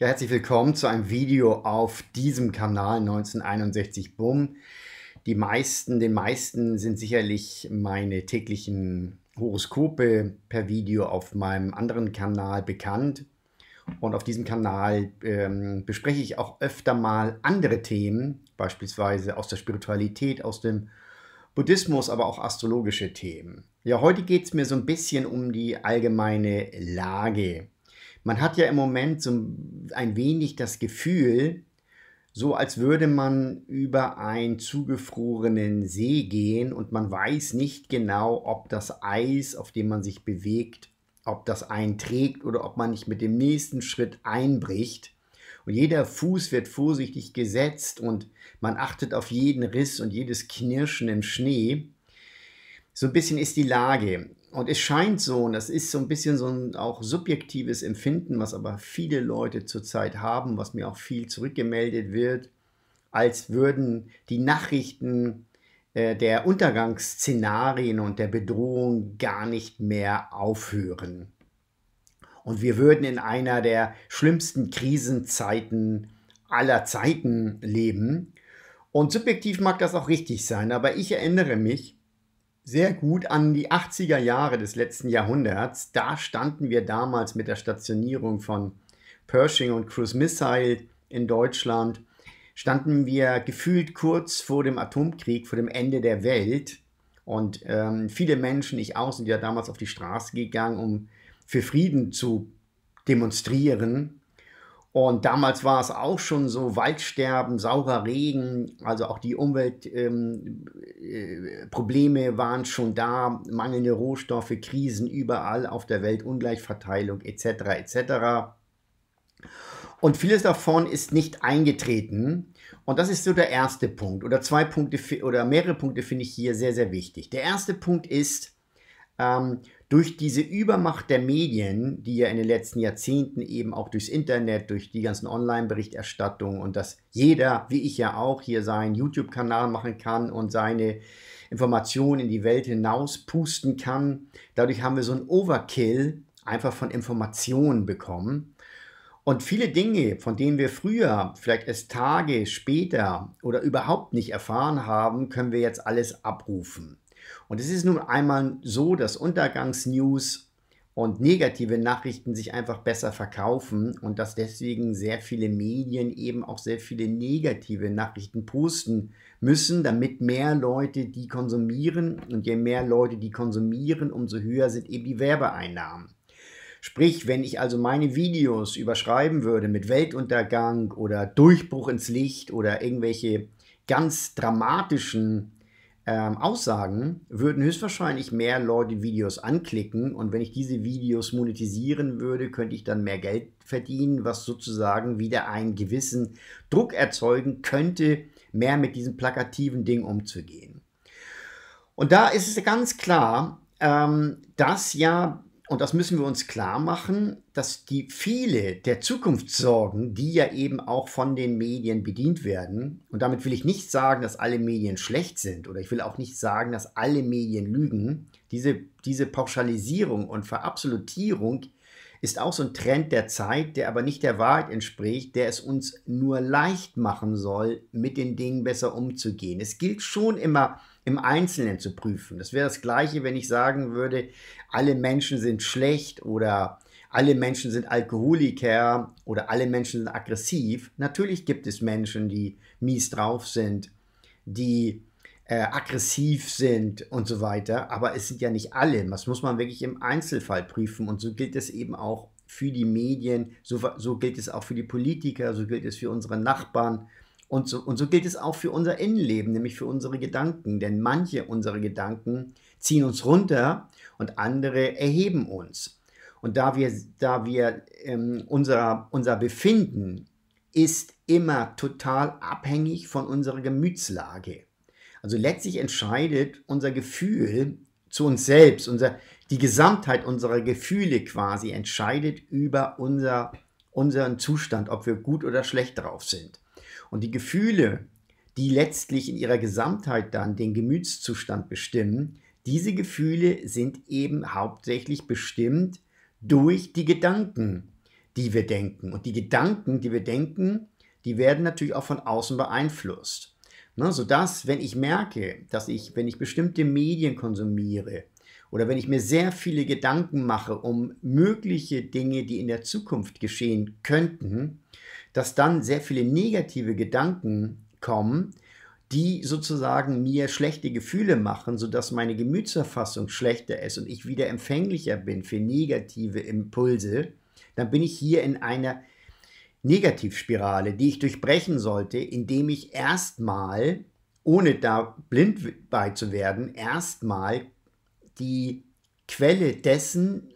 Ja, herzlich willkommen zu einem Video auf diesem Kanal 1961 Bumm. Die meisten, den meisten sind sicherlich meine täglichen Horoskope per Video auf meinem anderen Kanal bekannt. Und auf diesem Kanal ähm, bespreche ich auch öfter mal andere Themen, beispielsweise aus der Spiritualität, aus dem Buddhismus, aber auch astrologische Themen. Ja, heute geht es mir so ein bisschen um die allgemeine Lage man hat ja im Moment so ein wenig das Gefühl, so als würde man über einen zugefrorenen See gehen und man weiß nicht genau, ob das Eis, auf dem man sich bewegt, ob das einträgt oder ob man nicht mit dem nächsten Schritt einbricht. Und jeder Fuß wird vorsichtig gesetzt und man achtet auf jeden Riss und jedes Knirschen im Schnee. So ein bisschen ist die Lage. Und es scheint so, und das ist so ein bisschen so ein auch subjektives Empfinden, was aber viele Leute zurzeit haben, was mir auch viel zurückgemeldet wird, als würden die Nachrichten äh, der Untergangsszenarien und der Bedrohung gar nicht mehr aufhören. Und wir würden in einer der schlimmsten Krisenzeiten aller Zeiten leben. Und subjektiv mag das auch richtig sein, aber ich erinnere mich, sehr gut an die 80er Jahre des letzten Jahrhunderts. Da standen wir damals mit der Stationierung von Pershing und Cruise Missile in Deutschland. Standen wir gefühlt kurz vor dem Atomkrieg, vor dem Ende der Welt. Und ähm, viele Menschen, ich auch, sind ja damals auf die Straße gegangen, um für Frieden zu demonstrieren. Und damals war es auch schon so Waldsterben, saurer Regen, also auch die Umweltprobleme ähm, äh, waren schon da, mangelnde Rohstoffe, Krisen überall auf der Welt, Ungleichverteilung etc. etc. Und vieles davon ist nicht eingetreten. Und das ist so der erste Punkt oder zwei Punkte oder mehrere Punkte finde ich hier sehr, sehr wichtig. Der erste Punkt ist, ähm, durch diese Übermacht der Medien, die ja in den letzten Jahrzehnten eben auch durchs Internet, durch die ganzen Online-Berichterstattungen und dass jeder, wie ich ja auch, hier seinen YouTube-Kanal machen kann und seine Informationen in die Welt hinaus pusten kann, dadurch haben wir so einen Overkill einfach von Informationen bekommen. Und viele Dinge, von denen wir früher, vielleicht erst Tage später oder überhaupt nicht erfahren haben, können wir jetzt alles abrufen. Und es ist nun einmal so, dass Untergangsnews und negative Nachrichten sich einfach besser verkaufen und dass deswegen sehr viele Medien eben auch sehr viele negative Nachrichten posten müssen, damit mehr Leute die konsumieren. Und je mehr Leute die konsumieren, umso höher sind eben die Werbeeinnahmen. Sprich, wenn ich also meine Videos überschreiben würde mit Weltuntergang oder Durchbruch ins Licht oder irgendwelche ganz dramatischen ähm, Aussagen würden höchstwahrscheinlich mehr Leute Videos anklicken und wenn ich diese Videos monetisieren würde, könnte ich dann mehr Geld verdienen, was sozusagen wieder einen gewissen Druck erzeugen könnte, mehr mit diesem plakativen Ding umzugehen. Und da ist es ganz klar, ähm, dass ja und das müssen wir uns klar machen, dass die viele der Zukunftssorgen, die ja eben auch von den Medien bedient werden, und damit will ich nicht sagen, dass alle Medien schlecht sind oder ich will auch nicht sagen, dass alle Medien lügen, diese, diese Pauschalisierung und Verabsolutierung ist auch so ein Trend der Zeit, der aber nicht der Wahrheit entspricht, der es uns nur leicht machen soll, mit den Dingen besser umzugehen. Es gilt schon immer, im Einzelnen zu prüfen. Das wäre das gleiche, wenn ich sagen würde, alle Menschen sind schlecht oder alle Menschen sind Alkoholiker oder alle Menschen sind aggressiv. Natürlich gibt es Menschen, die mies drauf sind, die äh, aggressiv sind und so weiter, aber es sind ja nicht alle. Das muss man wirklich im Einzelfall prüfen und so gilt es eben auch für die Medien, so, so gilt es auch für die Politiker, so gilt es für unsere Nachbarn und so, und so gilt es auch für unser Innenleben, nämlich für unsere Gedanken. Denn manche unserer Gedanken ziehen uns runter und andere erheben uns. Und da wir, da wir ähm, unser, unser Befinden ist immer total abhängig von unserer Gemütslage. Also letztlich entscheidet unser Gefühl zu uns selbst, unser, die Gesamtheit unserer Gefühle quasi entscheidet über unser, unseren Zustand, ob wir gut oder schlecht drauf sind. Und die Gefühle, die letztlich in ihrer Gesamtheit dann den Gemütszustand bestimmen, diese Gefühle sind eben hauptsächlich bestimmt durch die Gedanken, die wir denken. Und die Gedanken, die wir denken, die werden natürlich auch von außen beeinflusst. Ne, sodass, wenn ich merke, dass ich, wenn ich bestimmte Medien konsumiere, oder wenn ich mir sehr viele Gedanken mache um mögliche Dinge, die in der Zukunft geschehen könnten, dass dann sehr viele negative Gedanken kommen, die sozusagen mir schlechte Gefühle machen, sodass meine Gemütsverfassung schlechter ist und ich wieder empfänglicher bin für negative Impulse, dann bin ich hier in einer Negativspirale, die ich durchbrechen sollte, indem ich erstmal, ohne da blind bei zu werden, erstmal die Quelle dessen,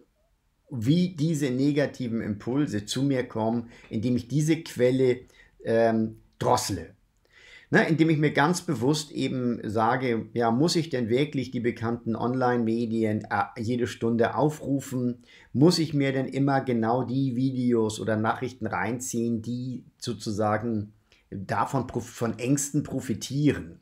wie diese negativen Impulse zu mir kommen, indem ich diese Quelle ähm, drossle. Na, ne, indem ich mir ganz bewusst eben sage, ja, muss ich denn wirklich die bekannten Online-Medien äh, jede Stunde aufrufen? Muss ich mir denn immer genau die Videos oder Nachrichten reinziehen, die sozusagen davon von Ängsten profitieren?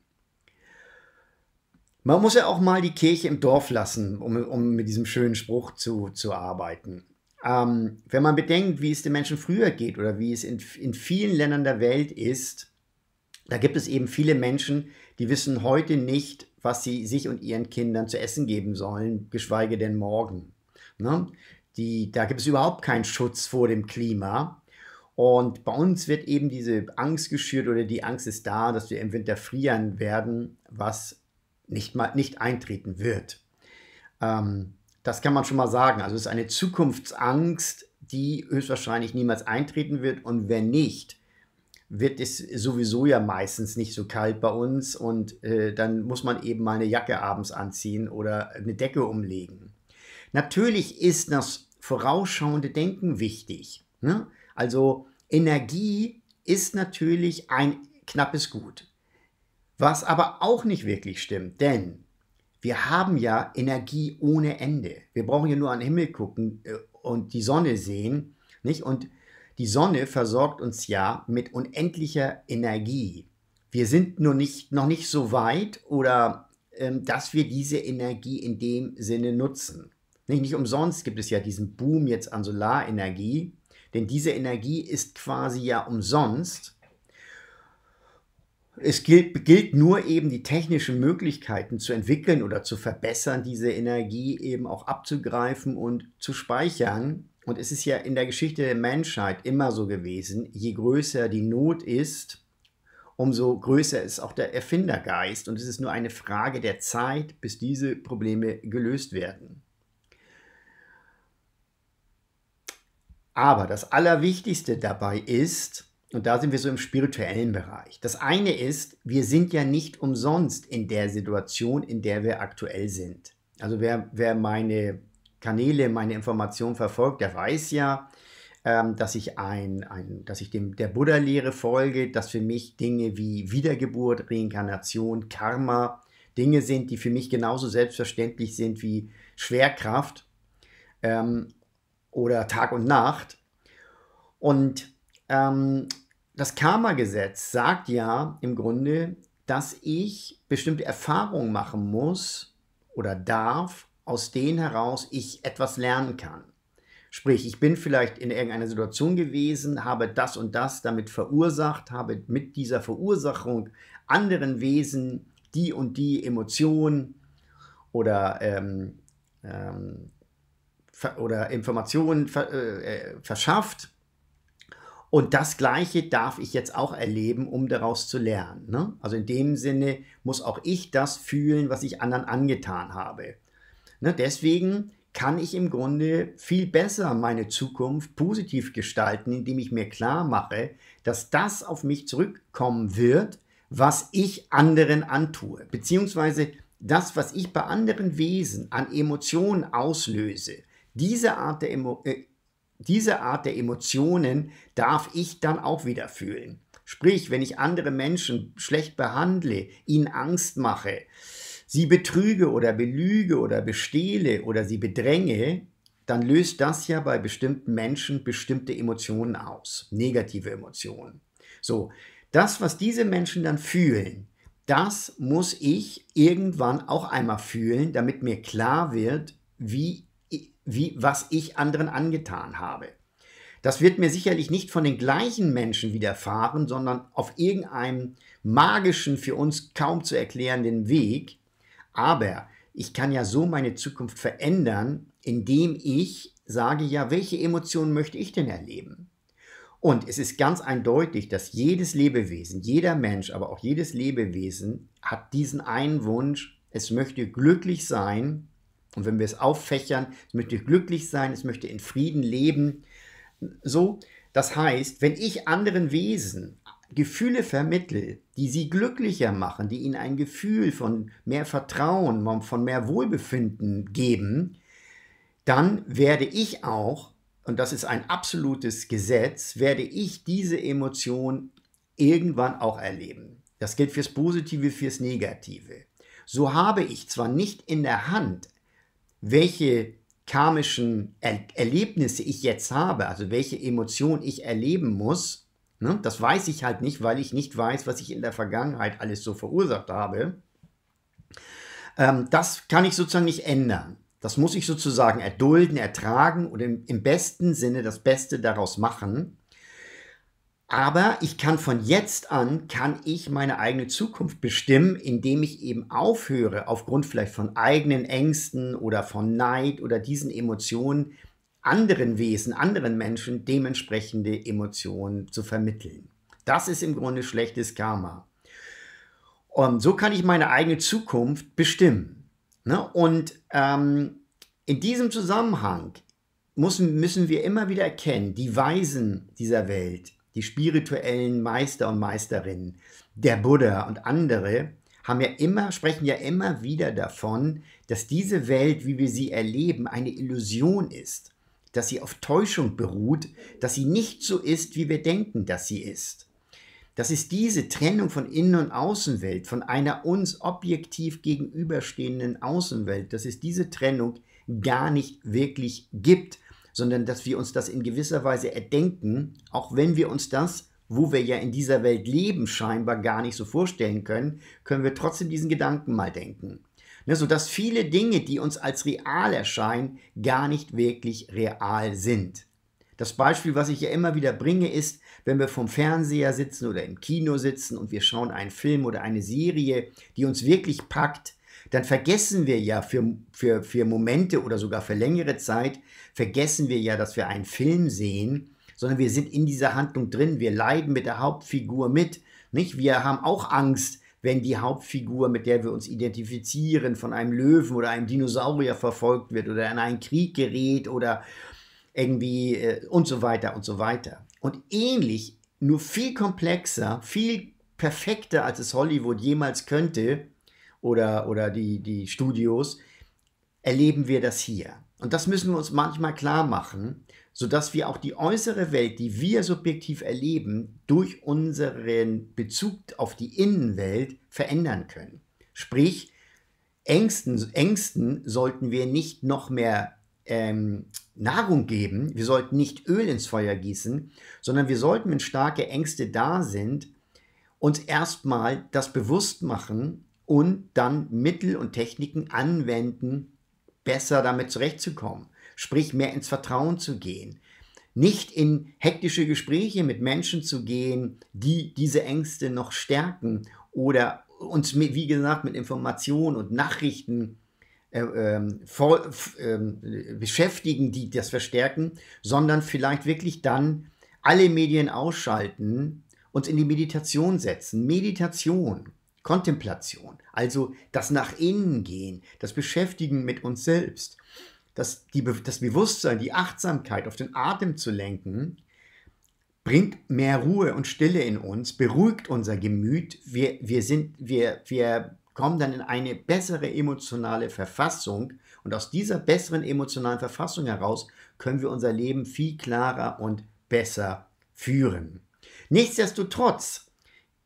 Man muss ja auch mal die Kirche im Dorf lassen, um, um mit diesem schönen Spruch zu, zu arbeiten. Ähm, wenn man bedenkt, wie es den Menschen früher geht oder wie es in, in vielen Ländern der Welt ist, da gibt es eben viele Menschen, die wissen heute nicht, was sie sich und ihren Kindern zu essen geben sollen, geschweige denn morgen. Ne? Die, da gibt es überhaupt keinen Schutz vor dem Klima. Und bei uns wird eben diese Angst geschürt oder die Angst ist da, dass wir im Winter frieren werden, was nicht, mal, nicht eintreten wird. Ähm, das kann man schon mal sagen. Also es ist eine Zukunftsangst, die höchstwahrscheinlich niemals eintreten wird. Und wenn nicht, wird es sowieso ja meistens nicht so kalt bei uns und äh, dann muss man eben mal eine Jacke abends anziehen oder eine Decke umlegen. Natürlich ist das vorausschauende Denken wichtig. Ne? Also Energie ist natürlich ein knappes Gut. Was aber auch nicht wirklich stimmt, denn wir haben ja Energie ohne Ende. Wir brauchen ja nur an den Himmel gucken äh, und die Sonne sehen, nicht? Und die Sonne versorgt uns ja mit unendlicher Energie. Wir sind nur nicht, noch nicht so weit oder ähm, dass wir diese Energie in dem Sinne nutzen. Nicht, nicht umsonst gibt es ja diesen Boom jetzt an Solarenergie, denn diese Energie ist quasi ja umsonst es gilt, gilt nur eben die technischen Möglichkeiten zu entwickeln oder zu verbessern, diese Energie eben auch abzugreifen und zu speichern. Und es ist ja in der Geschichte der Menschheit immer so gewesen, je größer die Not ist, umso größer ist auch der Erfindergeist. Und es ist nur eine Frage der Zeit, bis diese Probleme gelöst werden. Aber das Allerwichtigste dabei ist, und da sind wir so im spirituellen Bereich. Das eine ist, wir sind ja nicht umsonst in der Situation, in der wir aktuell sind. Also wer, wer meine Kanäle, meine Informationen verfolgt, der weiß ja, ähm, dass ich, ein, ein, dass ich dem, der Buddha-Lehre folge, dass für mich Dinge wie Wiedergeburt, Reinkarnation, Karma Dinge sind, die für mich genauso selbstverständlich sind wie Schwerkraft ähm, oder Tag und Nacht. Und ähm, das Karma-Gesetz sagt ja im Grunde, dass ich bestimmte Erfahrungen machen muss oder darf, aus denen heraus ich etwas lernen kann. Sprich, ich bin vielleicht in irgendeiner Situation gewesen, habe das und das damit verursacht, habe mit dieser Verursachung anderen Wesen die und die Emotionen oder, ähm, ähm, oder Informationen ver äh, äh verschafft und das Gleiche darf ich jetzt auch erleben, um daraus zu lernen. Ne? Also in dem Sinne muss auch ich das fühlen, was ich anderen angetan habe. Ne? Deswegen kann ich im Grunde viel besser meine Zukunft positiv gestalten, indem ich mir klar mache, dass das auf mich zurückkommen wird, was ich anderen antue, beziehungsweise das, was ich bei anderen Wesen an Emotionen auslöse. Diese Art der Emo äh, diese Art der Emotionen darf ich dann auch wieder fühlen. Sprich, wenn ich andere Menschen schlecht behandle, ihnen Angst mache, sie betrüge oder belüge oder bestehle oder sie bedränge, dann löst das ja bei bestimmten Menschen bestimmte Emotionen aus, negative Emotionen. So, das, was diese Menschen dann fühlen, das muss ich irgendwann auch einmal fühlen, damit mir klar wird, wie wie was ich anderen angetan habe. Das wird mir sicherlich nicht von den gleichen Menschen widerfahren, sondern auf irgendeinem magischen, für uns kaum zu erklärenden Weg. Aber ich kann ja so meine Zukunft verändern, indem ich sage, ja, welche Emotionen möchte ich denn erleben? Und es ist ganz eindeutig, dass jedes Lebewesen, jeder Mensch, aber auch jedes Lebewesen hat diesen einen Wunsch, es möchte glücklich sein und wenn wir es auffächern, möchte ich glücklich sein, es möchte in Frieden leben. So, das heißt, wenn ich anderen Wesen Gefühle vermittle, die sie glücklicher machen, die ihnen ein Gefühl von mehr Vertrauen, von mehr Wohlbefinden geben, dann werde ich auch, und das ist ein absolutes Gesetz, werde ich diese Emotion irgendwann auch erleben. Das gilt fürs Positive, fürs Negative. So habe ich zwar nicht in der Hand, welche karmischen er Erlebnisse ich jetzt habe, also welche Emotion ich erleben muss, ne, das weiß ich halt nicht, weil ich nicht weiß, was ich in der Vergangenheit alles so verursacht habe. Ähm, das kann ich sozusagen nicht ändern. Das muss ich sozusagen erdulden, ertragen oder im, im besten Sinne das Beste daraus machen. Aber ich kann von jetzt an, kann ich meine eigene Zukunft bestimmen, indem ich eben aufhöre, aufgrund vielleicht von eigenen Ängsten oder von Neid oder diesen Emotionen, anderen Wesen, anderen Menschen dementsprechende Emotionen zu vermitteln. Das ist im Grunde schlechtes Karma. Und so kann ich meine eigene Zukunft bestimmen. Ne? Und ähm, in diesem Zusammenhang müssen, müssen wir immer wieder erkennen, die Weisen dieser Welt, die spirituellen Meister und Meisterinnen, der Buddha und andere, haben ja immer, sprechen ja immer wieder davon, dass diese Welt, wie wir sie erleben, eine Illusion ist, dass sie auf Täuschung beruht, dass sie nicht so ist, wie wir denken, dass sie ist. Das ist diese Trennung von Innen- und Außenwelt, von einer uns objektiv gegenüberstehenden Außenwelt, dass es diese Trennung gar nicht wirklich gibt sondern dass wir uns das in gewisser Weise erdenken, auch wenn wir uns das, wo wir ja in dieser Welt leben, scheinbar gar nicht so vorstellen können, können wir trotzdem diesen Gedanken mal denken. Ne, sodass viele Dinge, die uns als real erscheinen, gar nicht wirklich real sind. Das Beispiel, was ich ja immer wieder bringe, ist, wenn wir vom Fernseher sitzen oder im Kino sitzen und wir schauen einen Film oder eine Serie, die uns wirklich packt, dann vergessen wir ja für, für, für Momente oder sogar für längere Zeit, vergessen wir ja, dass wir einen Film sehen, sondern wir sind in dieser Handlung drin, wir leiden mit der Hauptfigur mit, nicht? Wir haben auch Angst, wenn die Hauptfigur, mit der wir uns identifizieren, von einem Löwen oder einem Dinosaurier verfolgt wird oder in einen Krieg gerät oder irgendwie äh, und so weiter und so weiter. Und ähnlich, nur viel komplexer, viel perfekter, als es Hollywood jemals könnte, oder, oder die, die Studios, erleben wir das hier. Und das müssen wir uns manchmal klar machen, sodass wir auch die äußere Welt, die wir subjektiv erleben, durch unseren Bezug auf die Innenwelt verändern können. Sprich, Ängsten, Ängsten sollten wir nicht noch mehr ähm, Nahrung geben, wir sollten nicht Öl ins Feuer gießen, sondern wir sollten, wenn starke Ängste da sind, uns erstmal das bewusst machen, und dann Mittel und Techniken anwenden, besser damit zurechtzukommen. Sprich, mehr ins Vertrauen zu gehen. Nicht in hektische Gespräche mit Menschen zu gehen, die diese Ängste noch stärken oder uns, wie gesagt, mit Informationen und Nachrichten äh, ähm, voll, ähm, beschäftigen, die das verstärken, sondern vielleicht wirklich dann alle Medien ausschalten, uns in die Meditation setzen. Meditation Kontemplation, also das nach innen gehen, das Beschäftigen mit uns selbst, das, die, das Bewusstsein, die Achtsamkeit auf den Atem zu lenken, bringt mehr Ruhe und Stille in uns, beruhigt unser Gemüt, wir, wir, sind, wir, wir kommen dann in eine bessere emotionale Verfassung und aus dieser besseren emotionalen Verfassung heraus können wir unser Leben viel klarer und besser führen. Nichtsdestotrotz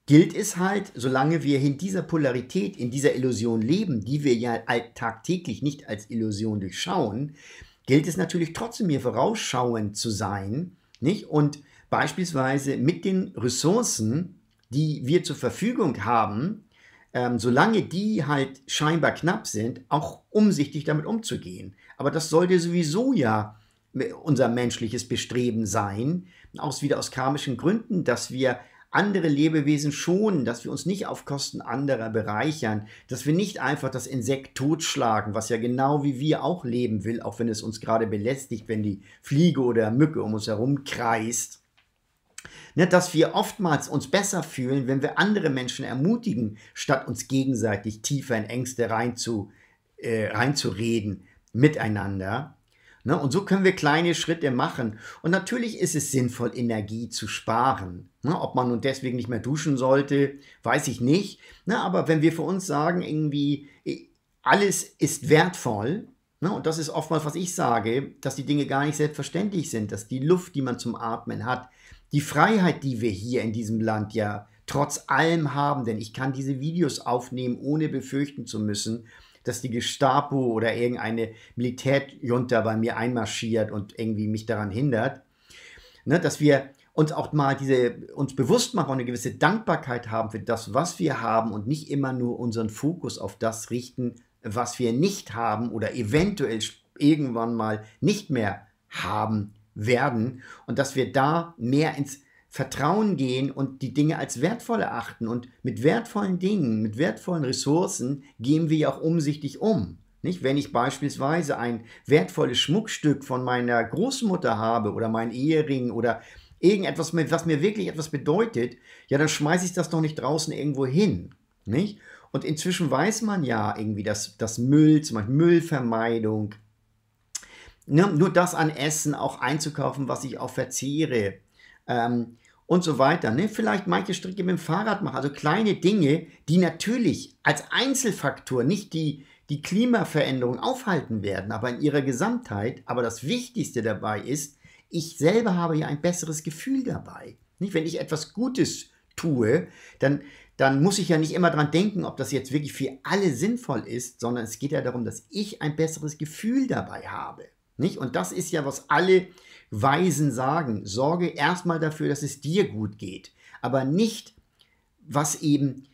gilt es halt, solange wir in dieser Polarität, in dieser Illusion leben, die wir ja tagtäglich nicht als Illusion durchschauen, gilt es natürlich trotzdem mir vorausschauend zu sein, nicht? Und beispielsweise mit den Ressourcen, die wir zur Verfügung haben, ähm, solange die halt scheinbar knapp sind, auch umsichtig damit umzugehen. Aber das sollte sowieso ja unser menschliches Bestreben sein, auch wieder aus karmischen Gründen, dass wir andere Lebewesen schonen, dass wir uns nicht auf Kosten anderer bereichern, dass wir nicht einfach das Insekt totschlagen, was ja genau wie wir auch leben will, auch wenn es uns gerade belästigt, wenn die Fliege oder Mücke um uns herum kreist. Ne, dass wir oftmals uns besser fühlen, wenn wir andere Menschen ermutigen, statt uns gegenseitig tiefer in Ängste reinzu, äh, reinzureden miteinander. Ne? Und so können wir kleine Schritte machen. Und natürlich ist es sinnvoll, Energie zu sparen. Ne? Ob man nun deswegen nicht mehr duschen sollte, weiß ich nicht. Ne? Aber wenn wir für uns sagen, irgendwie, alles ist wertvoll, ne? und das ist oftmals, was ich sage, dass die Dinge gar nicht selbstverständlich sind, dass die Luft, die man zum Atmen hat, die Freiheit, die wir hier in diesem Land ja trotz allem haben, denn ich kann diese Videos aufnehmen, ohne befürchten zu müssen, dass die Gestapo oder irgendeine Militärjunta bei mir einmarschiert und irgendwie mich daran hindert. Ne, dass wir uns auch mal diese, uns bewusst machen und eine gewisse Dankbarkeit haben für das, was wir haben und nicht immer nur unseren Fokus auf das richten, was wir nicht haben oder eventuell irgendwann mal nicht mehr haben werden und dass wir da mehr ins Vertrauen gehen und die Dinge als wertvoll erachten. Und mit wertvollen Dingen, mit wertvollen Ressourcen gehen wir ja auch umsichtig um. Nicht? Wenn ich beispielsweise ein wertvolles Schmuckstück von meiner Großmutter habe oder mein Ehering oder irgendetwas, was mir wirklich etwas bedeutet, ja, dann schmeiße ich das doch nicht draußen irgendwo hin. Nicht? Und inzwischen weiß man ja irgendwie, dass, dass Müll, zum Beispiel Müllvermeidung, ne, nur das an Essen auch einzukaufen, was ich auch verzehre, ähm, und so weiter. Ne? Vielleicht manche Stricke mit dem Fahrrad machen. Also kleine Dinge, die natürlich als Einzelfaktor nicht die, die Klimaveränderung aufhalten werden, aber in ihrer Gesamtheit. Aber das Wichtigste dabei ist, ich selber habe ja ein besseres Gefühl dabei. Nicht? Wenn ich etwas Gutes tue, dann, dann muss ich ja nicht immer dran denken, ob das jetzt wirklich für alle sinnvoll ist, sondern es geht ja darum, dass ich ein besseres Gefühl dabei habe. Nicht? Und das ist ja, was alle Weisen sagen. Sorge erstmal dafür, dass es dir gut geht. Aber nicht, was eben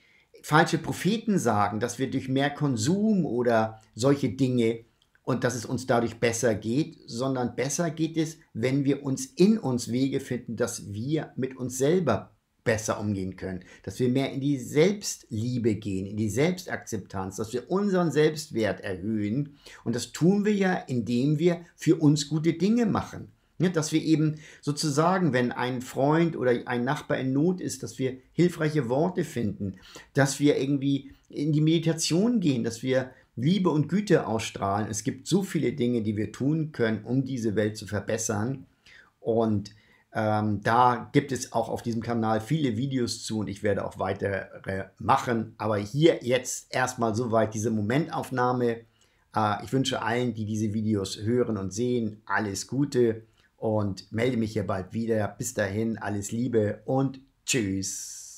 falsche Propheten sagen, dass wir durch mehr Konsum oder solche Dinge und dass es uns dadurch besser geht, sondern besser geht es, wenn wir uns in uns Wege finden, dass wir mit uns selber besser umgehen können, dass wir mehr in die Selbstliebe gehen, in die Selbstakzeptanz, dass wir unseren Selbstwert erhöhen. Und das tun wir ja, indem wir für uns gute Dinge machen. Dass wir eben sozusagen, wenn ein Freund oder ein Nachbar in Not ist, dass wir hilfreiche Worte finden, dass wir irgendwie in die Meditation gehen, dass wir Liebe und Güte ausstrahlen. Es gibt so viele Dinge, die wir tun können, um diese Welt zu verbessern. Und ähm, da gibt es auch auf diesem Kanal viele Videos zu und ich werde auch weitere machen. Aber hier jetzt erstmal soweit diese Momentaufnahme. Äh, ich wünsche allen, die diese Videos hören und sehen, alles Gute und melde mich hier bald wieder. Bis dahin, alles Liebe und tschüss.